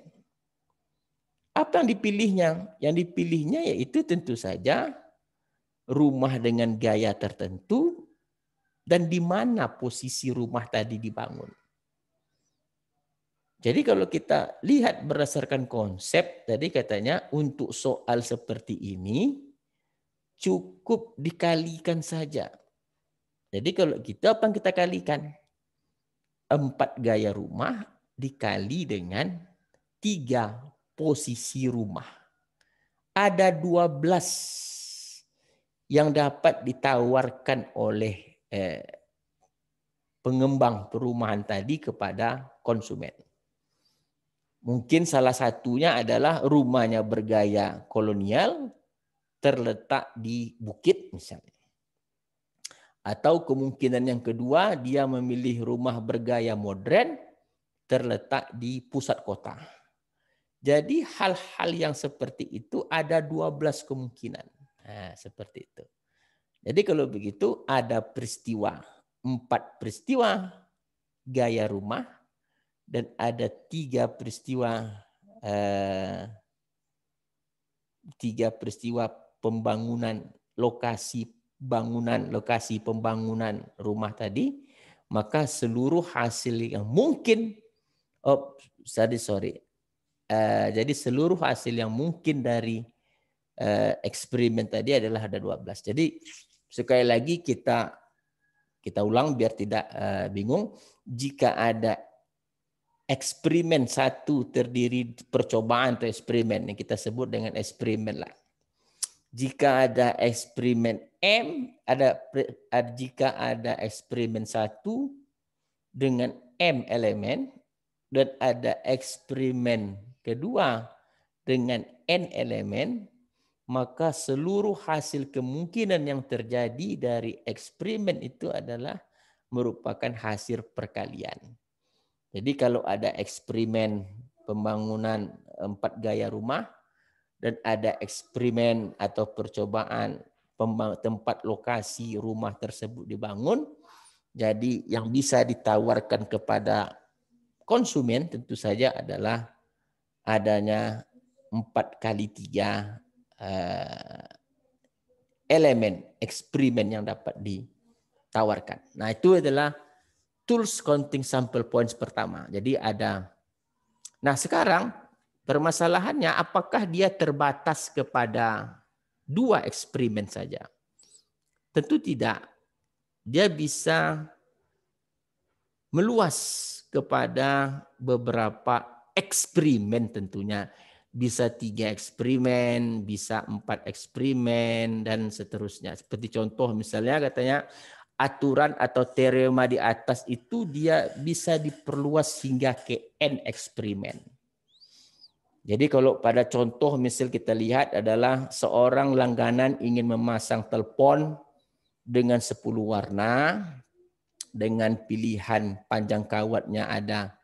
Speaker 1: Apa yang dipilihnya? Yang dipilihnya yaitu tentu saja rumah dengan gaya tertentu dan di mana posisi rumah tadi dibangun. Jadi kalau kita lihat berdasarkan konsep tadi katanya untuk soal seperti ini cukup dikalikan saja jadi kalau kita gitu apa yang kita kalikan? Empat gaya rumah dikali dengan tiga posisi rumah. Ada dua belas yang dapat ditawarkan oleh eh, pengembang perumahan tadi kepada konsumen. Mungkin salah satunya adalah rumahnya bergaya kolonial terletak di bukit misalnya. Atau kemungkinan yang kedua, dia memilih rumah bergaya modern terletak di pusat kota. Jadi hal-hal yang seperti itu ada 12 kemungkinan. Nah, seperti itu. Jadi kalau begitu ada peristiwa. Empat peristiwa gaya rumah dan ada tiga peristiwa eh, tiga peristiwa pembangunan lokasi bangunan, lokasi pembangunan rumah tadi, maka seluruh hasil yang mungkin, oh, sorry, sorry. Uh, jadi seluruh hasil yang mungkin dari uh, eksperimen tadi adalah ada 12. Jadi sekali lagi kita kita ulang biar tidak uh, bingung. Jika ada eksperimen satu terdiri percobaan atau eksperimen yang kita sebut dengan eksperimen lah. Jika ada eksperimen M ada jika ada eksperimen satu dengan M elemen dan ada eksperimen kedua dengan N elemen maka seluruh hasil kemungkinan yang terjadi dari eksperimen itu adalah merupakan hasil perkalian. Jadi kalau ada eksperimen pembangunan empat gaya rumah dan ada eksperimen atau percobaan tempat lokasi rumah tersebut dibangun. Jadi yang bisa ditawarkan kepada konsumen tentu saja adalah adanya empat kali tiga eh, elemen eksperimen yang dapat ditawarkan. Nah itu adalah tools counting sample points pertama. Jadi ada. Nah sekarang permasalahannya apakah dia terbatas kepada dua eksperimen saja. Tentu tidak. Dia bisa meluas kepada beberapa eksperimen tentunya. Bisa tiga eksperimen, bisa empat eksperimen, dan seterusnya. Seperti contoh misalnya katanya aturan atau teorema di atas itu dia bisa diperluas hingga ke N eksperimen. Jadi kalau pada contoh misal kita lihat adalah seorang langganan ingin memasang telepon dengan 10 warna dengan pilihan panjang kawatnya ada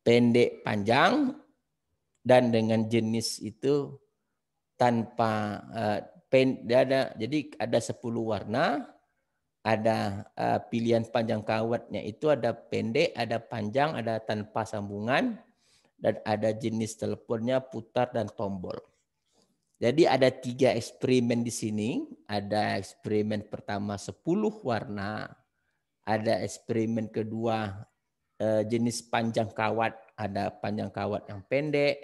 Speaker 1: pendek panjang dan dengan jenis itu tanpa uh, pen ada jadi ada 10 warna ada uh, pilihan panjang kawatnya itu ada pendek ada panjang ada tanpa sambungan dan ada jenis teleponnya putar dan tombol. Jadi ada tiga eksperimen di sini. Ada eksperimen pertama 10 warna. Ada eksperimen kedua eh, jenis panjang kawat. Ada panjang kawat yang pendek,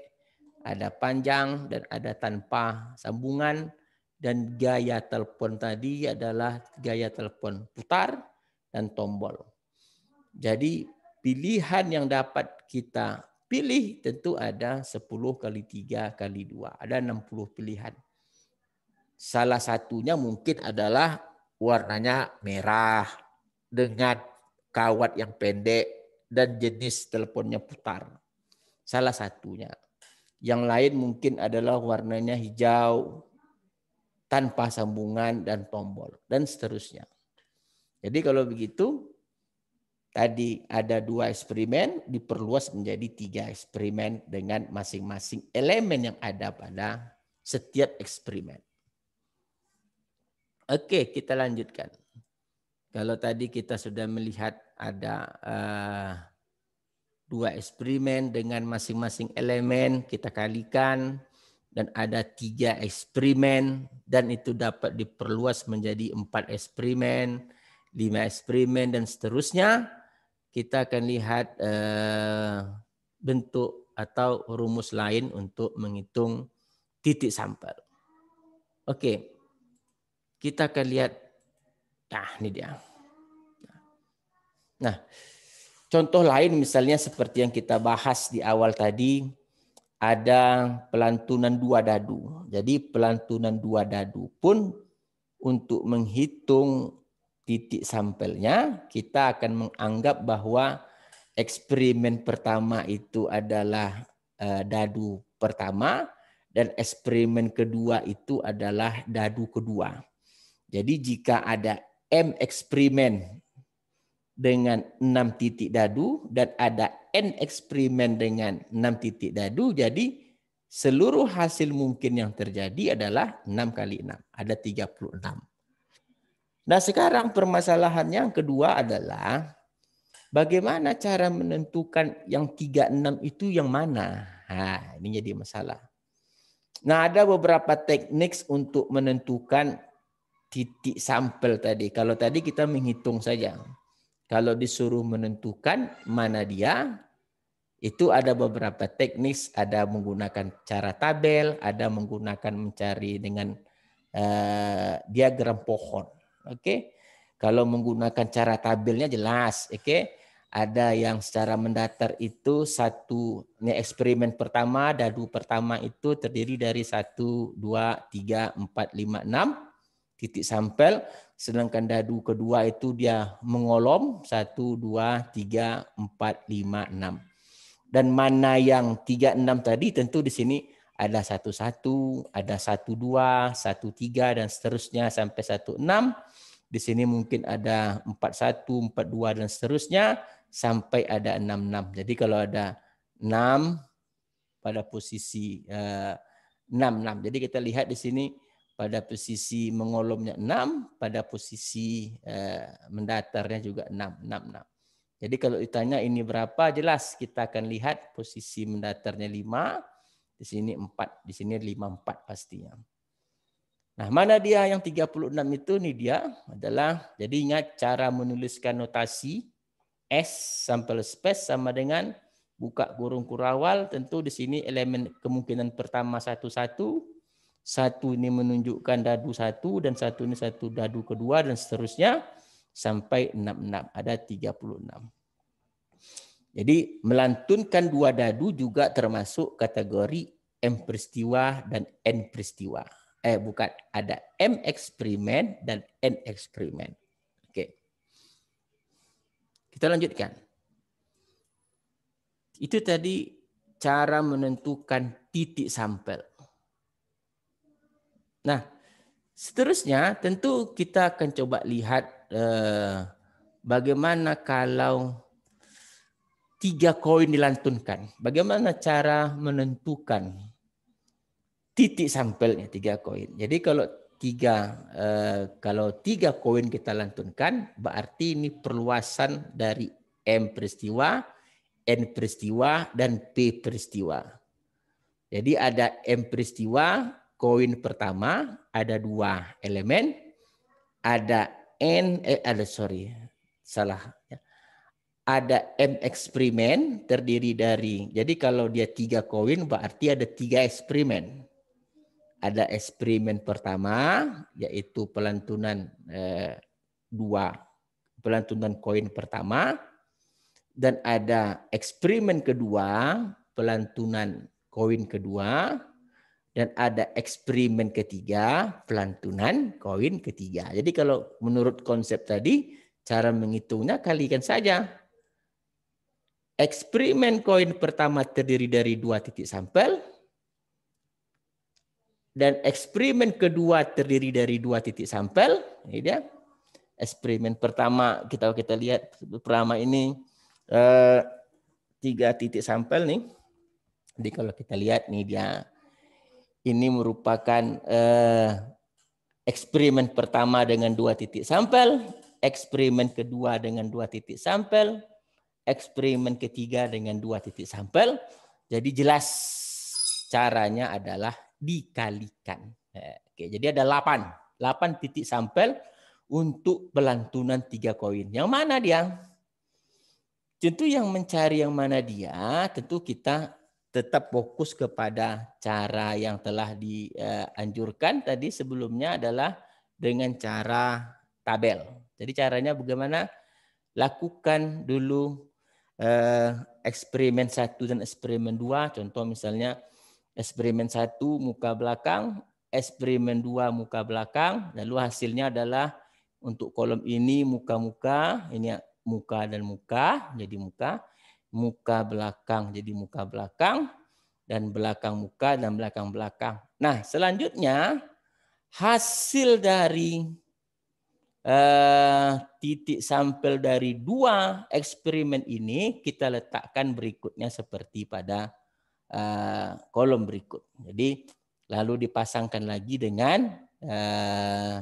Speaker 1: ada panjang, dan ada tanpa sambungan. Dan gaya telepon tadi adalah gaya telepon putar dan tombol. Jadi pilihan yang dapat kita pilih tentu ada 10 kali 3 kali 2. Ada 60 pilihan. Salah satunya mungkin adalah warnanya merah dengan kawat yang pendek dan jenis teleponnya putar. Salah satunya. Yang lain mungkin adalah warnanya hijau tanpa sambungan dan tombol dan seterusnya. Jadi kalau begitu Tadi ada dua eksperimen diperluas menjadi tiga eksperimen dengan masing-masing elemen yang ada pada setiap eksperimen. Oke, kita lanjutkan. Kalau tadi kita sudah melihat ada uh, dua eksperimen dengan masing-masing elemen kita kalikan dan ada tiga eksperimen dan itu dapat diperluas menjadi empat eksperimen, lima eksperimen dan seterusnya kita akan lihat eh, bentuk atau rumus lain untuk menghitung titik sampel. Oke, kita akan lihat. Nah, ini dia. Nah, contoh lain misalnya seperti yang kita bahas di awal tadi, ada pelantunan dua dadu. Jadi pelantunan dua dadu pun untuk menghitung titik sampelnya, kita akan menganggap bahwa eksperimen pertama itu adalah eh, dadu pertama dan eksperimen kedua itu adalah dadu kedua. Jadi jika ada M eksperimen dengan 6 titik dadu dan ada N eksperimen dengan 6 titik dadu, jadi seluruh hasil mungkin yang terjadi adalah 6 kali 6, ada 36. Nah sekarang permasalahannya yang kedua adalah bagaimana cara menentukan yang 36 itu yang mana? Nah, ini jadi masalah. Nah ada beberapa teknik untuk menentukan titik sampel tadi. Kalau tadi kita menghitung saja. Kalau disuruh menentukan mana dia, itu ada beberapa teknik, ada menggunakan cara tabel, ada menggunakan mencari dengan eh, diagram pohon. Oke. Kalau menggunakan cara tabelnya jelas, oke. Ada yang secara mendatar itu satu ini eksperimen pertama, dadu pertama itu terdiri dari satu, dua, tiga, empat, lima, enam titik sampel, sedangkan dadu kedua itu dia mengolom satu, dua, tiga, empat, lima, enam. Dan mana yang tiga enam tadi tentu di sini ada satu satu, ada satu dua, satu tiga dan seterusnya sampai satu enam di sini mungkin ada 41, 42 dan seterusnya sampai ada 66. Jadi kalau ada 6 pada posisi eh, 66. Jadi kita lihat di sini pada posisi mengolomnya 6, pada posisi eh, mendatarnya juga 6, 6, 6. Jadi kalau ditanya ini berapa, jelas kita akan lihat posisi mendatarnya 5, di sini 4, di sini 5, 4 pastinya. Nah, mana dia yang 36 itu? Ini dia adalah, jadi ingat cara menuliskan notasi S sampel space sama dengan buka kurung kurawal. Tentu di sini elemen kemungkinan pertama satu-satu. Satu ini menunjukkan dadu satu dan satu ini satu dadu kedua dan seterusnya sampai 66. Ada 36. Jadi melantunkan dua dadu juga termasuk kategori M peristiwa dan N peristiwa eh bukan ada M eksperimen dan N eksperimen. Oke. Kita lanjutkan. Itu tadi cara menentukan titik sampel. Nah, seterusnya tentu kita akan coba lihat eh, bagaimana kalau tiga koin dilantunkan. Bagaimana cara menentukan titik sampelnya tiga koin. Jadi kalau tiga eh, kalau tiga koin kita lantunkan berarti ini perluasan dari M peristiwa, N peristiwa dan P peristiwa. Jadi ada M peristiwa, koin pertama ada dua elemen, ada N eh, ada sorry salah ya. ada M eksperimen terdiri dari jadi kalau dia tiga koin berarti ada tiga eksperimen ada eksperimen pertama yaitu pelantunan eh, dua pelantunan koin pertama dan ada eksperimen kedua pelantunan koin kedua dan ada eksperimen ketiga pelantunan koin ketiga. Jadi kalau menurut konsep tadi cara menghitungnya kalikan saja. Eksperimen koin pertama terdiri dari dua titik sampel, dan eksperimen kedua terdiri dari dua titik sampel ini dia eksperimen pertama kita kita lihat pertama ini eh, tiga titik sampel nih jadi kalau kita lihat nih dia ini merupakan eh, eksperimen pertama dengan dua titik sampel eksperimen kedua dengan dua titik sampel eksperimen ketiga dengan dua titik sampel jadi jelas caranya adalah dikalikan. Eh, oke, jadi ada 8. 8 titik sampel untuk pelantunan tiga koin. Yang mana dia? Tentu yang mencari yang mana dia, tentu kita tetap fokus kepada cara yang telah dianjurkan eh, tadi sebelumnya adalah dengan cara tabel. Jadi caranya bagaimana? Lakukan dulu eh, eksperimen satu dan eksperimen dua. Contoh misalnya eksperimen satu muka belakang, eksperimen dua muka belakang, lalu hasilnya adalah untuk kolom ini muka-muka, ini ya, muka dan muka, jadi muka, muka belakang jadi muka belakang, dan belakang muka dan belakang belakang. Nah selanjutnya hasil dari eh, titik sampel dari dua eksperimen ini kita letakkan berikutnya seperti pada Eh, kolom berikut. Jadi lalu dipasangkan lagi dengan uh,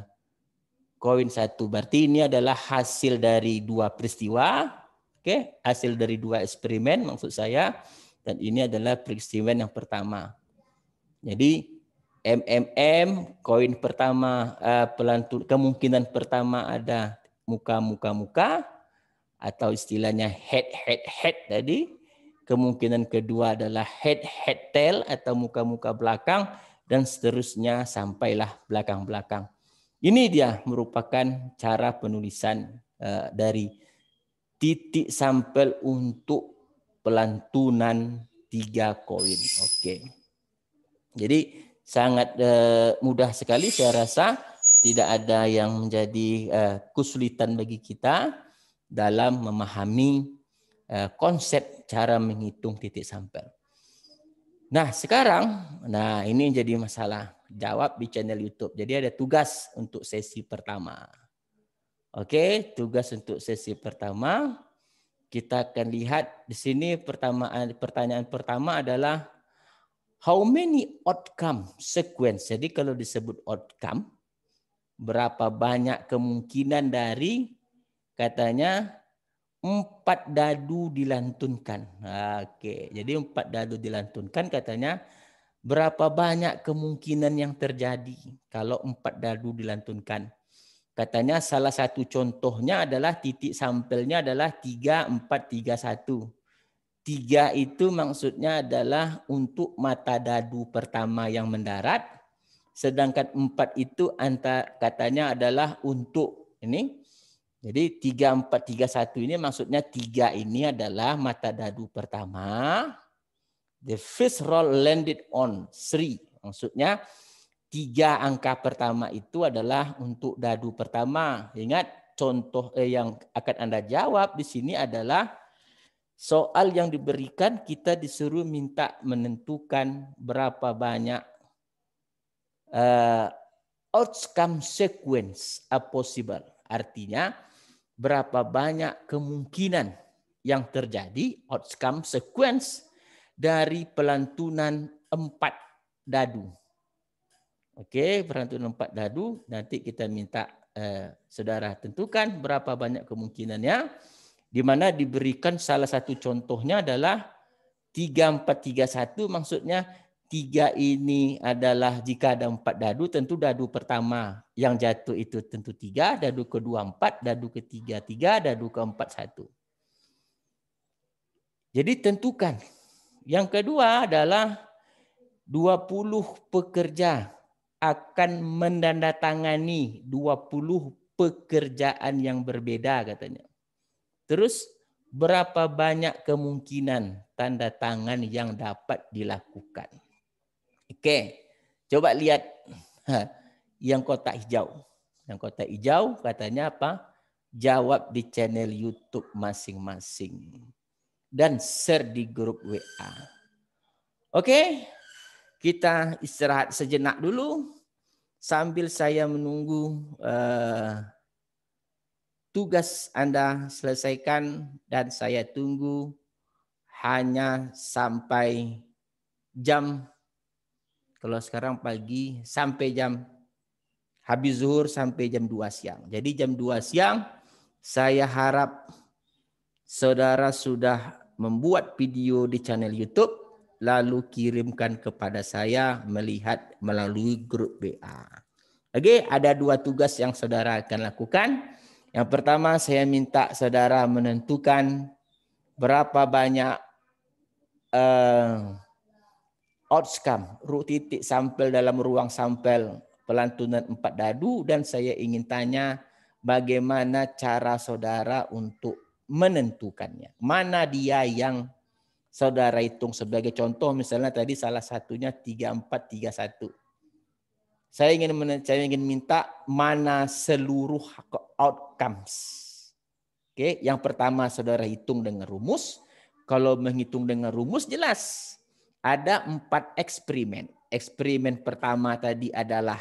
Speaker 1: koin satu. Berarti ini adalah hasil dari dua peristiwa, oke? Okay? Hasil dari dua eksperimen maksud saya. Dan ini adalah peristiwa yang pertama. Jadi MMM koin pertama uh, eh, pelantun kemungkinan pertama ada muka muka muka atau istilahnya head head head tadi Kemungkinan kedua adalah head head tail atau muka-muka belakang dan seterusnya sampailah belakang-belakang. Ini dia merupakan cara penulisan eh, dari titik sampel untuk pelantunan tiga koin. Oke. Jadi sangat eh, mudah sekali saya rasa tidak ada yang menjadi eh, kesulitan bagi kita dalam memahami Eh, konsep cara menghitung titik sampel. Nah, sekarang nah ini jadi masalah jawab di channel YouTube. Jadi ada tugas untuk sesi pertama. Oke, tugas untuk sesi pertama kita akan lihat di sini pertamaan pertanyaan pertama adalah how many outcome sequence. Jadi kalau disebut outcome berapa banyak kemungkinan dari katanya empat dadu dilantunkan. Oke, jadi empat dadu dilantunkan katanya berapa banyak kemungkinan yang terjadi kalau empat dadu dilantunkan. Katanya salah satu contohnya adalah titik sampelnya adalah 3431. Tiga itu maksudnya adalah untuk mata dadu pertama yang mendarat, sedangkan empat itu antar katanya adalah untuk ini jadi 3431 ini maksudnya tiga ini adalah mata dadu pertama. The first roll landed on three, Maksudnya tiga angka pertama itu adalah untuk dadu pertama. Ingat contoh eh, yang akan Anda jawab di sini adalah soal yang diberikan kita disuruh minta menentukan berapa banyak uh, outcome sequence a possible. Artinya berapa banyak kemungkinan yang terjadi outcome sequence dari pelantunan empat dadu. Oke, pelantunan empat dadu nanti kita minta eh, saudara tentukan berapa banyak kemungkinannya di mana diberikan salah satu contohnya adalah 3431 maksudnya tiga ini adalah jika ada empat dadu, tentu dadu pertama yang jatuh itu tentu tiga, dadu kedua empat, dadu ketiga tiga, dadu keempat satu. Jadi tentukan. Yang kedua adalah 20 pekerja akan mendandatangani 20 pekerjaan yang berbeda katanya. Terus berapa banyak kemungkinan tanda tangan yang dapat dilakukan? Oke, coba lihat yang kotak hijau. Yang kotak hijau katanya apa? Jawab di channel YouTube masing-masing. Dan share di grup WA. Oke, kita istirahat sejenak dulu sambil saya menunggu uh, tugas Anda selesaikan dan saya tunggu hanya sampai jam kalau sekarang pagi sampai jam habis zuhur sampai jam 2 siang. Jadi jam 2 siang saya harap saudara sudah membuat video di channel YouTube lalu kirimkan kepada saya melihat melalui grup BA. Oke, ada dua tugas yang saudara akan lakukan. Yang pertama, saya minta saudara menentukan berapa banyak uh, outcome, ru titik sampel dalam ruang sampel pelantunan empat dadu dan saya ingin tanya bagaimana cara saudara untuk menentukannya. Mana dia yang saudara hitung sebagai contoh misalnya tadi salah satunya 3431. Saya ingin saya ingin minta mana seluruh outcomes. Oke, yang pertama saudara hitung dengan rumus. Kalau menghitung dengan rumus jelas ada empat eksperimen. Eksperimen pertama tadi adalah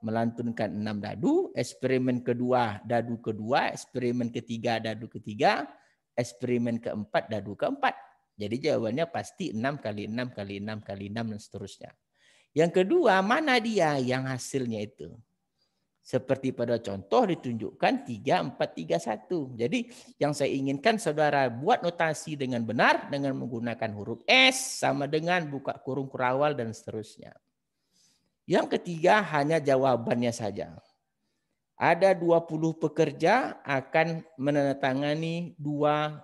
Speaker 1: melantunkan enam dadu. Eksperimen kedua dadu kedua. Eksperimen ketiga dadu ketiga. Eksperimen keempat dadu keempat. Jadi jawabannya pasti enam kali enam kali enam kali enam dan seterusnya. Yang kedua, mana dia yang hasilnya itu? Seperti pada contoh ditunjukkan 3431. Jadi yang saya inginkan saudara buat notasi dengan benar dengan menggunakan huruf S sama dengan buka kurung kurawal dan seterusnya. Yang ketiga hanya jawabannya saja. Ada 20 pekerja akan menandatangani 20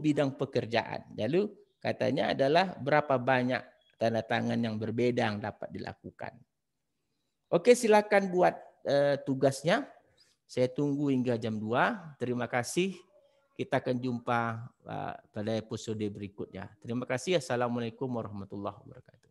Speaker 1: bidang pekerjaan. Lalu katanya adalah berapa banyak tanda tangan yang berbeda yang dapat dilakukan. Oke, silakan buat eh, tugasnya. Saya tunggu hingga jam 2. Terima kasih. Kita akan jumpa eh, pada episode berikutnya. Terima kasih. Assalamualaikum warahmatullahi wabarakatuh.